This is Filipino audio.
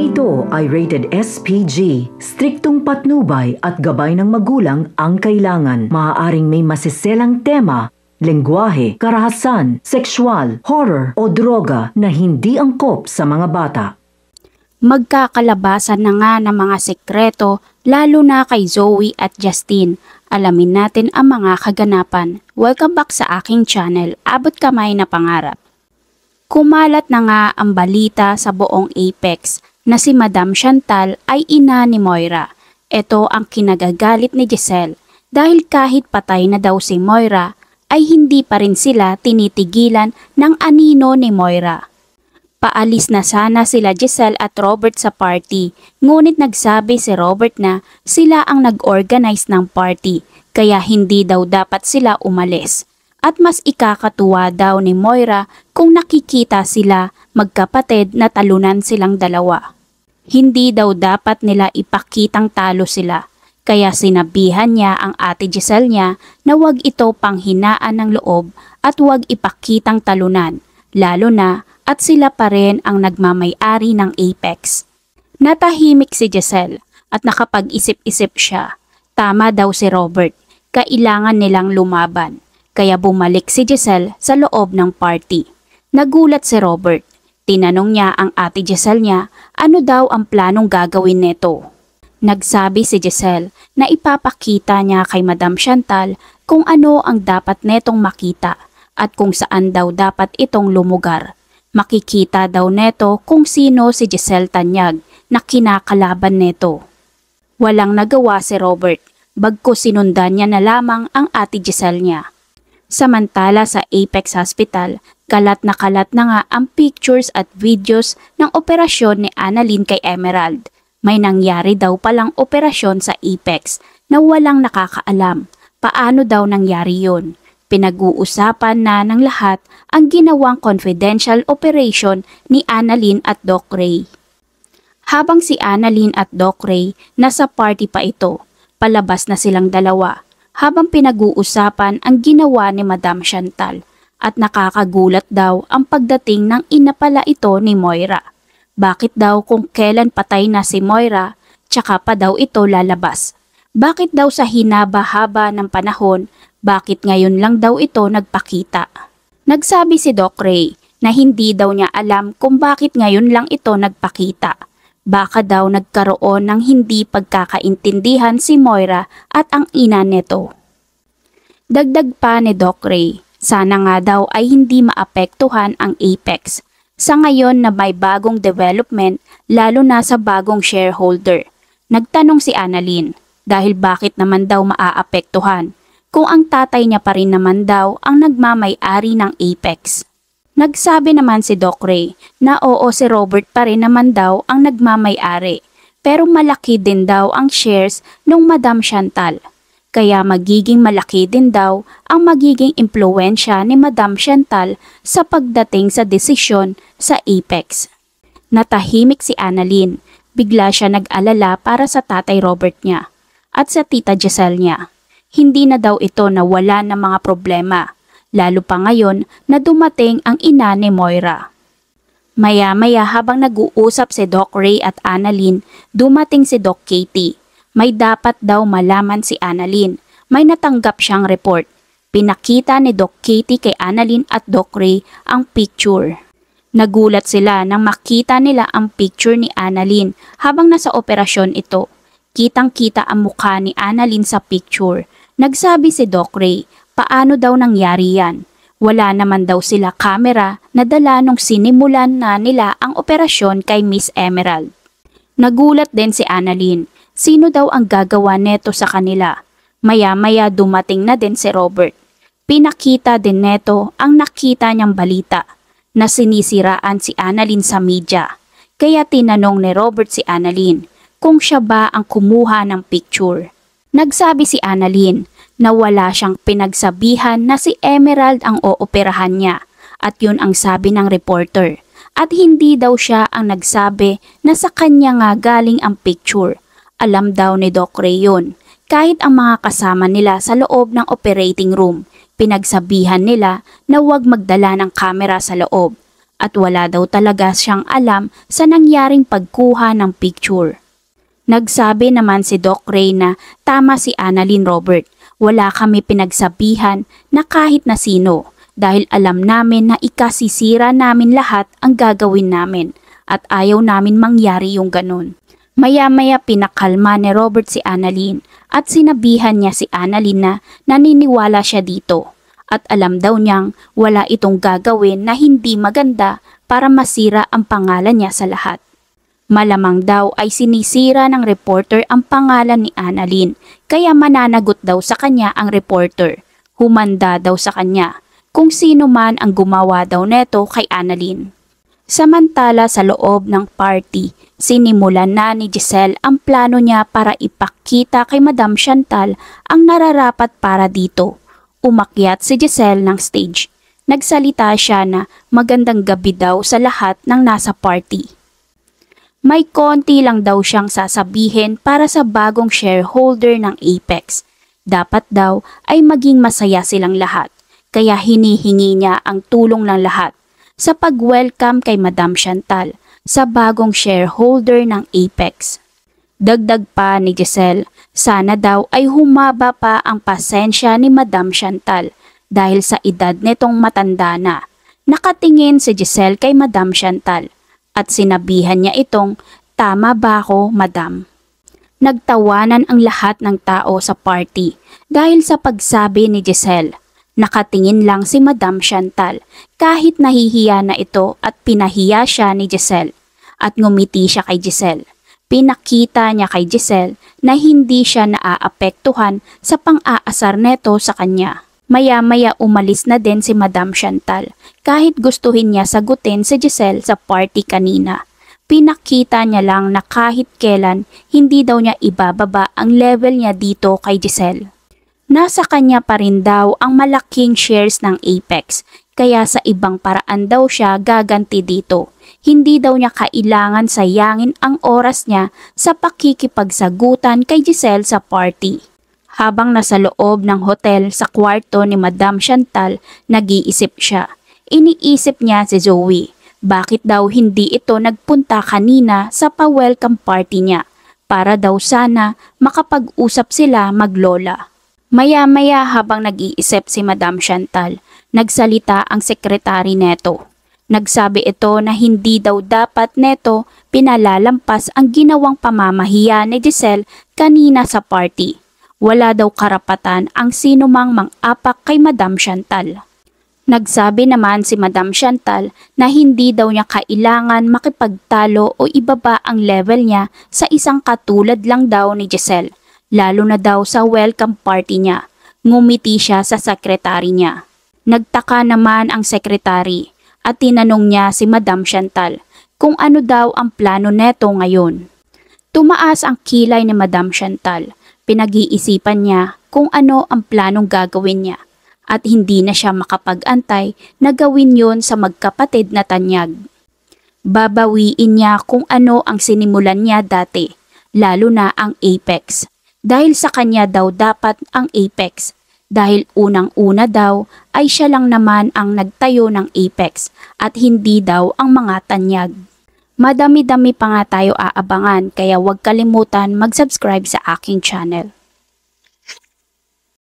ito ay rated SPG, striktong patnubay at gabay ng magulang ang kailangan. Maaaring may masiselang tema, lengguwahe, karahasan, sexual, horror o droga na hindi angkop sa mga bata. Magkakalabasan na nga ng mga sekreto lalo na kay Zoe at Justin. Alamin natin ang mga kaganapan. Welcome back sa aking channel, Abot Kamay na Pangarap. Kumalat na nga ang balita sa buong Apex na si Madam Chantal ay ina ni Moira. Ito ang kinagagalit ni Giselle dahil kahit patay na daw si Moira ay hindi pa rin sila tinitigilan ng anino ni Moira. Paalis na sana sila Giselle at Robert sa party, ngunit nagsabi si Robert na sila ang nag-organize ng party, kaya hindi daw dapat sila umalis. At mas ikakatuwa daw ni Moira kung nakikita sila magkapatid na talunan silang dalawa. Hindi daw dapat nila ipakitang talo sila, kaya sinabihan niya ang ate Giselle niya na huwag ito panghinaan ng loob at huwag ipakitang talunan, lalo na at sila pa rin ang nagmamayari ng Apex. Natahimik si Giselle at nakapag-isip-isip siya. Tama daw si Robert, kailangan nilang lumaban, kaya bumalik si Giselle sa loob ng party. Nagulat si Robert. Tinanong niya ang ate Giselle niya ano daw ang planong gagawin nito. Nagsabi si Giselle na ipapakita niya kay Madam Chantal kung ano ang dapat netong makita at kung saan daw dapat itong lumugar. Makikita daw neto kung sino si Giselle Tanyag na kinakalaban neto. Walang nagawa si Robert bagko sinundan niya na lamang ang ate Giselle niya. Samantala sa Apex Hospital, Kalat na kalat na nga ang pictures at videos ng operasyon ni Annalyn kay Emerald. May nangyari daw palang operasyon sa Apex na walang nakakaalam. Paano daw nangyari yon? Pinag-uusapan na ng lahat ang ginawang confidential operation ni Annalyn at Doc Ray. Habang si Annalyn at Doc Ray nasa party pa ito, palabas na silang dalawa habang pinag-uusapan ang ginawa ni Madam Chantal at nakakagulat daw ang pagdating ng inapala ito ni Moira. Bakit daw kung kailan patay na si Moira, tsaka pa daw ito lalabas? Bakit daw sa hinaba-haba ng panahon, bakit ngayon lang daw ito nagpakita? Nagsabi si Doc Ray na hindi daw niya alam kung bakit ngayon lang ito nagpakita. Baka daw nagkaroon ng hindi pagkakaintindihan si Moira at ang ina nito. Dagdag pa ni Doc Ray sana nga daw ay hindi maapektuhan ang Apex. Sa ngayon na may bagong development lalo na sa bagong shareholder. Nagtanong si Annalyn dahil bakit naman daw maaapektuhan kung ang tatay niya pa rin naman daw ang nagmamay-ari ng Apex. Nagsabi naman si Doc Ray na oo si Robert pa rin naman daw ang nagmamay-ari pero malaki din daw ang shares nung Madam Chantal kaya magiging malaki din daw ang magiging impluensya ni Madam Chantal sa pagdating sa desisyon sa Apex. Natahimik si Annalyn, bigla siya nag-alala para sa tatay Robert niya at sa tita Giselle niya. Hindi na daw ito nawala ng mga problema, lalo pa ngayon na dumating ang ina ni Moira. Maya-maya habang nag-uusap si Doc Ray at Annalyn, dumating si Doc Katie may dapat daw malaman si Annalyn. May natanggap siyang report. Pinakita ni Doc Katie kay Annalyn at Doc Ray ang picture. Nagulat sila nang makita nila ang picture ni Annalyn habang nasa operasyon ito. Kitang-kita ang mukha ni Annalyn sa picture. Nagsabi si Doc Ray, paano daw nangyari yan? Wala naman daw sila kamera na dala nung sinimulan na nila ang operasyon kay Miss Emerald. Nagulat din si Annalyn. Sino daw ang gagawa neto sa kanila? Maya-maya dumating na din si Robert. Pinakita din neto ang nakita niyang balita na sinisiraan si Annalyn sa media. Kaya tinanong ni Robert si Annalyn kung siya ba ang kumuha ng picture. Nagsabi si Annalyn na wala siyang pinagsabihan na si Emerald ang ooperahan niya at yun ang sabi ng reporter. At hindi daw siya ang nagsabi na sa kanya nga galing ang picture alam daw ni Doc Ray yun. Kahit ang mga kasama nila sa loob ng operating room, pinagsabihan nila na huwag magdala ng kamera sa loob at wala daw talaga siyang alam sa nangyaring pagkuha ng picture. Nagsabi naman si Doc Ray na tama si Annalyn Robert. Wala kami pinagsabihan na kahit na sino dahil alam namin na ikasisira namin lahat ang gagawin namin at ayaw namin mangyari yung ganun. Maya-maya pinakalma ni Robert si Annalyn at sinabihan niya si Annalyn na naniniwala siya dito at alam daw niyang wala itong gagawin na hindi maganda para masira ang pangalan niya sa lahat. Malamang daw ay sinisira ng reporter ang pangalan ni Annalyn kaya mananagot daw sa kanya ang reporter. Humanda daw sa kanya kung sino man ang gumawa daw neto kay Annalyn. Samantala sa loob ng party, sinimulan na ni Giselle ang plano niya para ipakita kay Madam Chantal ang nararapat para dito. Umakyat si Giselle ng stage. Nagsalita siya na magandang gabi daw sa lahat ng nasa party. May konti lang daw siyang sasabihin para sa bagong shareholder ng Apex. Dapat daw ay maging masaya silang lahat, kaya hinihingi niya ang tulong ng lahat sa pag-welcome kay Madam Chantal sa bagong shareholder ng Apex. Dagdag pa ni Giselle, sana daw ay humaba pa ang pasensya ni Madam Chantal dahil sa edad nitong matanda na. Nakatingin si Giselle kay Madam Chantal at sinabihan niya itong, tama ba ako, Madam? Nagtawanan ang lahat ng tao sa party dahil sa pagsabi ni Giselle Nakatingin lang si Madam Chantal kahit nahihiya na ito at pinahiya siya ni Giselle at ngumiti siya kay Giselle. Pinakita niya kay Giselle na hindi siya naaapektuhan sa pang-aasar neto sa kanya. Maya-maya umalis na din si Madam Chantal kahit gustuhin niya sagutin si Giselle sa party kanina pinakita niya lang na kahit kailan hindi daw niya ibababa ang level niya dito kay Giselle nasa kanya pa rin daw ang malaking shares ng Apex kaya sa ibang paraan daw siya gaganti dito. Hindi daw niya kailangan sayangin ang oras niya sa pakikipagsagutan kay Giselle sa party. Habang nasa loob ng hotel sa kwarto ni Madam Chantal, nag-iisip siya. Iniisip niya si Zoe. Bakit daw hindi ito nagpunta kanina sa pa-welcome party niya? Para daw sana makapag-usap sila maglola. Maya-maya habang nag-iisip si Madam Chantal, nagsalita ang sekretary neto. Nagsabi ito na hindi daw dapat neto pinalalampas ang ginawang pamamahiya ni Giselle kanina sa party. Wala daw karapatan ang sinumang mang-apak kay Madam Chantal. Nagsabi naman si Madam Chantal na hindi daw niya kailangan makipagtalo o ibaba ang level niya sa isang katulad lang daw ni Giselle lalo na daw sa welcome party niya. Ngumiti siya sa sekretary niya. Nagtaka naman ang sekretary at tinanong niya si Madam Chantal kung ano daw ang plano neto ngayon. Tumaas ang kilay ni Madam Chantal. Pinag-iisipan niya kung ano ang planong gagawin niya at hindi na siya makapag-antay na gawin yon sa magkapatid na tanyag. Babawiin niya kung ano ang sinimulan niya dati, lalo na ang apex dahil sa kanya daw dapat ang apex. Dahil unang-una daw ay siya lang naman ang nagtayo ng apex at hindi daw ang mga tanyag. Madami-dami pa nga tayo aabangan kaya huwag kalimutan mag-subscribe sa aking channel.